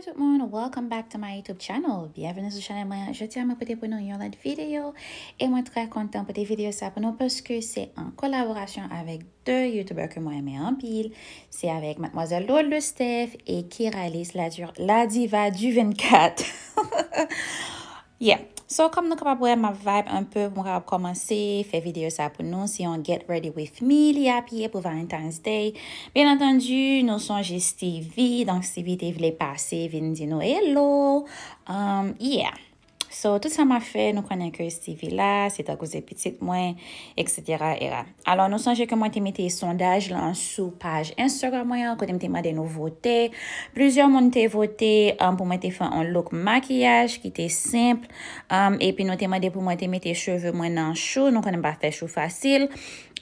tout le monde, Welcome back to my YouTube channel. Bienvenue sur ma chaîne. Je tiens à me pour une nouvelle vidéo. Et moi, très content pour des vidéos ça pour nous parce que c'est en collaboration avec deux youtubeurs que moi aimé en pile. C'est avec Mademoiselle Lola Le Steph et qui réalise la, la diva du 24. yeah. So, kom nou kap ap wè ma vibe anpè pou bon, mwen kap ap komanse, fè video sa pou nou si yon Get Ready With Me li ap ye pou Valentine's Day. Bien atendu, nou son jè Stevie, donk Stevie te vile pase vin di nou hello. Um, yeah. So, tout sa ma fe, nou konen ke sti vila, se ta kouze pitit mwen, et cetera, et cetera. Alors, nou sanje ke mwen te mette y sondaj lan sou page Instagram mwen, konen te mette nou voté. Plizyon mwen te voté um, pou mwen te fè un look makiyaj ki te simple, um, epi nou te mette pou mwen te mette cheve mwen nan chou, nou konen pa fè chou fasil.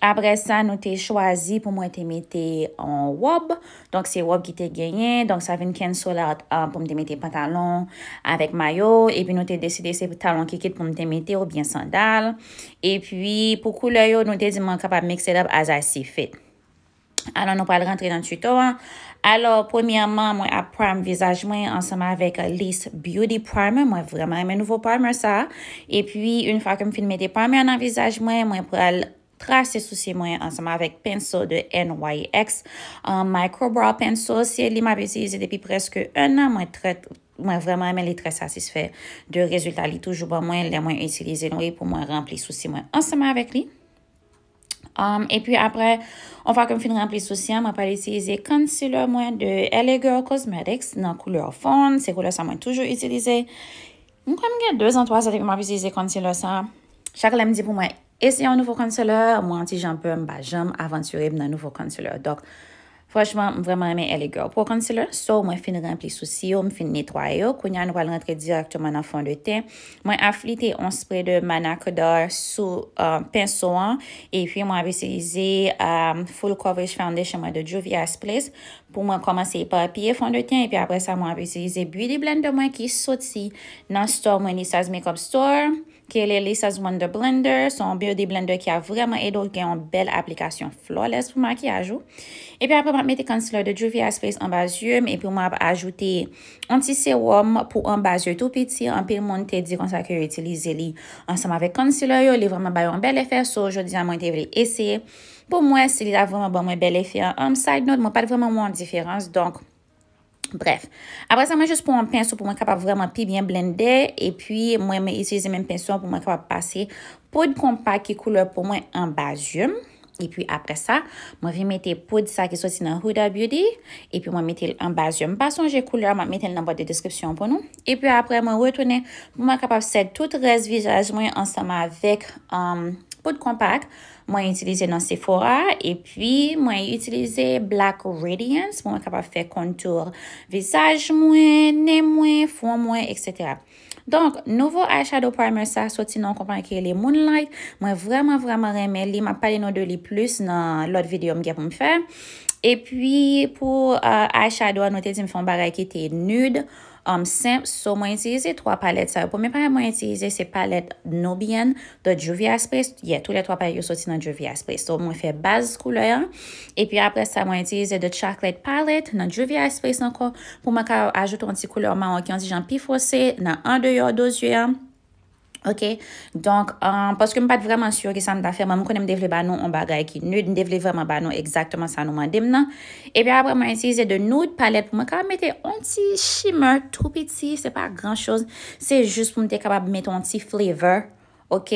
Apre sa, nou te chwazi pou mwen te mette an wab, donk se wab ki te genye, donk sa ven ken sou la um, pou mwen te mette pantalon avèk mayo, epi nou te deside se talon kikit pou mte mette ou byen sandal. E pi pou koule yo, nou te di mwen kapap mikse lèp azay si fet. Alon nou pal rentre nan tutor. Alon, pwemyaman, mwen ap prame vizaj mwen ansama vek a list Beauty Primer. Mwen vreman mwen nouvo prame sa. E pi, un fwa ke m finmete prame anan vizaj mwen, mwen pral trase sou si mwen ansama vek penso de NYX. An microbrow penso si li mwen petize depi preske un nan mwen trate Mwen vreman men li tre satisfè de rezultat li toujou ba mwen le mwen itilize nou e pou mwen rempli souci mwen anseman avèk li. Um, e pi apre, on fa kon fin rempli souci an, mwen pali itilize konsilor mwen de Elego Cosmetics nan kouleur fond. Se kouleur sa mwen toujou itilize. Mwen kom gen 2 an 3 sa li pou mwen itilize konsilor sa. Chak la mdi pou mwen ese yon nouvo konsilor, mwen ti janpe mba janm aventurè mnen nouvo konsilor. Dok. Franchman, mwen vreman mwen elegor. Po concealer, sou mwen fin rempli sou siyo, mwen fin netwayo. Kou nyan wale rentre direktman nan fond de ten. Mwen aflite yon spray de manak d'or sou euh, pensouan. E pi mwen visualize euh, full coverage foundation mwen de Juvia's Place. Po mwen komanse yon papye fond de ten. E pi apre sa mwen visualize beauty blender mwen ki soti nan store mwen Nisa's Makeup Store. Kè lè lè sa zwande blender, son biyo di blender ki a vreman edo, gen yon bel aplikasyon flawless pou makyaj yo. Epi apreman meti concealer de Juvia Space an basye, epi apreman ajoute anti serum pou an basye tou piti, an pi yon moun te di konsa ki yo itilize li ansam avek concealer yo, li vreman bayo an bel efek, so jodi yon moun te vreman ese. Pou mwen se li la vreman bon, ba mwen bel efek an side note, mwen pat vreman moun an diferans, donk. Bref, apre sa mwen jous pou mwen pensou pou mwen kapap vreman pi byen blende, epi mwen mwen isyize men pensou pou mwen kapap pase poud kompak ki koule pou mwen an bas yon. Epi apre sa, mwen vi mette poud sa ki soti nan Huda Beauty, epi mwen mette an bas yon basonje koule, mwen mette l nan bot de deskripsyon pou nou. Epi apre mwen retwene, mwen kapap set tout res vizaj mwen ansama vek euh, poud kompak, Mwen yi itilize nan Sephora. E pi, mwen yi itilize Black Radiance. Mwen kapap fe kontour visaj mwen, ne mwen, fwen mwen, etc. Donk, nouvo eye shadow primer sa, soti nan konpan ki le Moonlight. Mwen vreman vreman reme li. Ma pale nan do li plus nan lot videyo mge pou mfe. E pi, pou euh, eye shadow anote ti mfon bare ki te nude. Om um, senp, so mwen itilize 3 palet. Sa pwemye pare mwen itilize se palet Nobian de Juvia Space. Ye, tou le 3 palet yo soti nan Juvia Space. So mwen fe base kouleyan. E pi apre sa mwen itilize de Chocolate Palet nan Juvia Space anko. Pwem akar ajoute yon ti kouleman wak yon ti jan pi fwose nan 1, 2, 3, 4, 5, 6, 7, 8, 9, 10, 11, 12, 13, 14, 15, 16, 17, 18, 19, 20, 21, 22, 23, 24, 25, 26, 27, 28, 29, 30, 31, 32, 33, 34, 35, 36, 37, 38, 38, 39, 40, 41, 42, 41, 42, 42, 43, 44, 44, 44, 45, 44, 45, Ok, donk, poske m pat vreman syo ki san da fe, m konen m devle ba nou, m bagay ki nude, m devle vreman ba nou, eksaktman sa nou mandem nan. Ebyen apre m a intize de nude palette pou m ka mette yon ti shimer, trou piti, se pa gran chose, se jist pou m dekabab mette yon ti flavor, ok.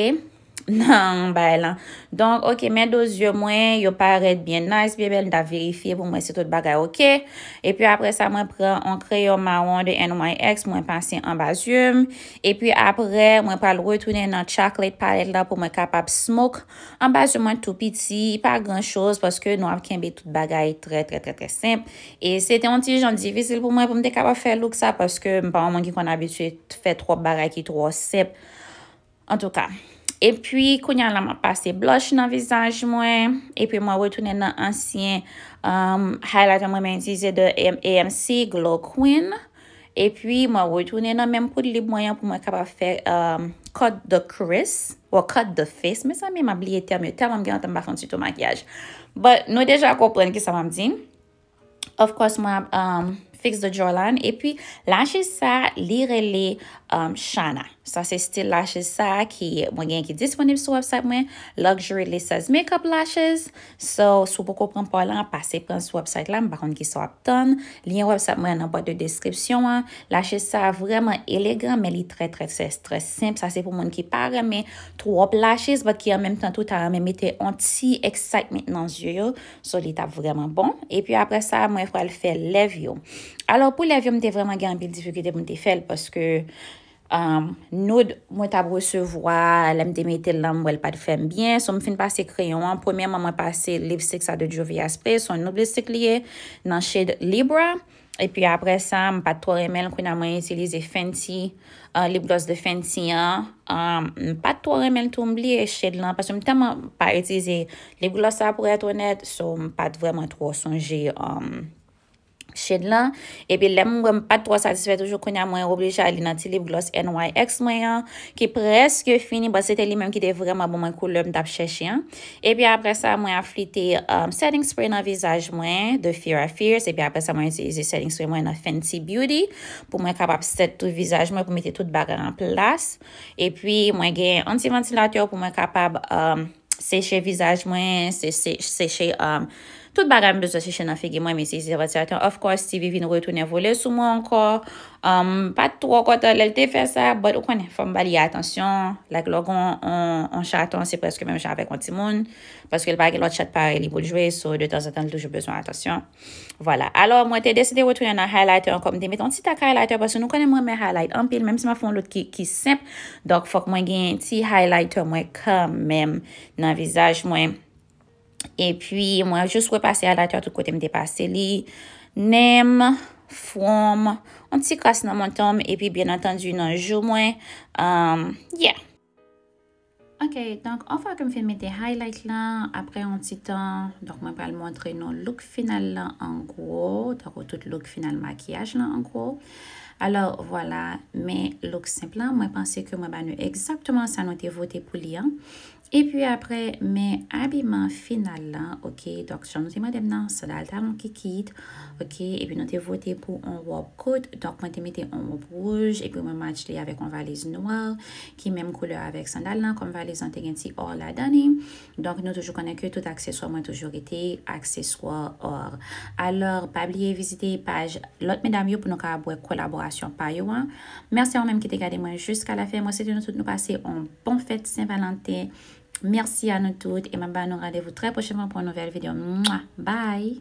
Nan, bay lan. Donk, ok, men dozyo mwen, yo paret bien nice, biye bel da verifiye pou mwen se tout bagay, ok. E pi apre sa mwen pren an kreyon mawan de NYX, mwen panse en basyum. E pi apre, mwen pal retwine nan chaklet paret la pou mwen kapap smok. En basyum mwen tout piti, pa gran chos, paske nou apke mbe tout bagay, tre, tre, tre, tre semp. E se te onti jan di visil pou mwen, pou mde kapap fe louk sa, paske mpa man ki kon abitye fe tro bagay ki tro sep. En tou ka. E pwi kounyan la ma pase blush nan vizaj mwen. E pwi mwa wotounen nan ansyen highlighter mwen men dizye de AMC Glow Queen. E pwi mwa wotounen nan menm pou li bwayan pou mwen kapa fe kote de kris. Euh, ou kote de fes. Me sa mwen mabliye term yo. Term an gen an tembafan si tou makyaj. But nou deja akopren ki sa mwen di. Of course mwen euh, ap... Fix the jawline. Et puis, lâche ça, liré lè um, chana. Ça, c'est style lâche ça ki mwen gen ki disponible sou website mwen. Luxury lè saz make-up lâches. So, sou poko prenpon lan, pase pren sou website lan. Mba kon ki sa ap ton. Lien website mwen nan boit de deskripsyon an. Lâche ça vremen élégant, men li tre tre tre simple. Ça, c'est pou mwen ki parèmè tou wop lâches. Vot ki an menm tan tout a remèm etè anti-excitement nan zyo yo. So, li ta vremen bon. Et puis, apre ça, mwen fwa l fè lèv yo. Alor pou euh, la vi, mwen te vreman gen apil difikite mwen te fel, paske noud mwen tab resevoa, lèm te metel lan, mwen wèl pat fèm byen, sou mwen fin pase kreyon, premier mwen mwen pase lipstik sa de Jovia Space, sou mwen lipstik liye nan Shade Libra, epi apre sa, mwen pat to remel kwen amwen itilize Fenty, euh, lipgloss de Fenty, mwen euh, pat to remel tonm liye Shade lan, paske mwen tem pa itilize lipgloss sa pou ete onet, sou mwen pat vreman to sonje yon chèd lan. E pi lem mwen pa 3 satisfe toujou konya mwen oblija alina ti lip gloss NYX mwen yan ki preske fini. Bo sète li menm ki de vreman bon mwen koulom dap chè chè. E pi apre sa mwen aflite um, setting spray nan vizaj mwen de Fira Fierce. E pi apre sa mwen itilize setting spray mwen nan Fenty Beauty pou mwen kapab set tout vizaj mwen pou mette tout bagan an plas. E pi mwen gen anti-ventilatyo pou mwen kapab am um, seche vizaj mwen, seche um, tout bagan mbezo seche nan fege mwen mi se se vat se atan. Of course, si vi vin retounen vole sou mwen anko, um, pat tou akotan lel te fe sa, but ou konen fom bali ya atansyon. La glogan an chaton, se preske mwen javek an ti moun, paske lwag lwot chat pare li pou ljwe, so de tans atan lwoujou bezon atansyon. Alo, mwen te deside wotounen nan highlighter an kom de meton. Si tak highlighter, paske nou konen mwen me highlight an pil, menm se ma fon lout ki simp, dok fok mwen gen ti highlighter mwen kamem nan vizaj mwen. E pwi mwen jous wè pase a lato a tout kote mde pase li. Nem, fwom, an ti kras nan mwen tom e pi byen atendu nan jou mwen. Yeah. Ok, donk an fa ke m fèmete highlight la apre an ti tan. Donk mwen pal montre nou look final la an gro. Donk ou tout look final makyaj la an gro. Alors, wala, men look simple la. Mwen panse ke mwen ban nou exaktman sa nou te vote pou li an. E pi apre, men abiman final lan, ok, dok jan nou te mwen dem nan, san dal talon ki kit, ok, e pi nou te vote pou on wop kout, dok mwen te mete on wop rouge, e pi mwen match li avek on valiz noir, ki menm koule avek san dal nan, kon valiz an te gen ti or la danim, dok nou toujou konen ke, tout akseswa mwen toujou ite, akseswa or. Alor, pa bliye vizite page lot medam yo pou nou ka abwe kolaborasyon pa yo an. Mersi an menm ki te gade mwen jusqu a la fe, mwen se te nou tout nou pase an bon fèt Saint-Valentin, Merci à nous toutes et nous rendez-vous très prochainement pour une nouvelle vidéo. Bye!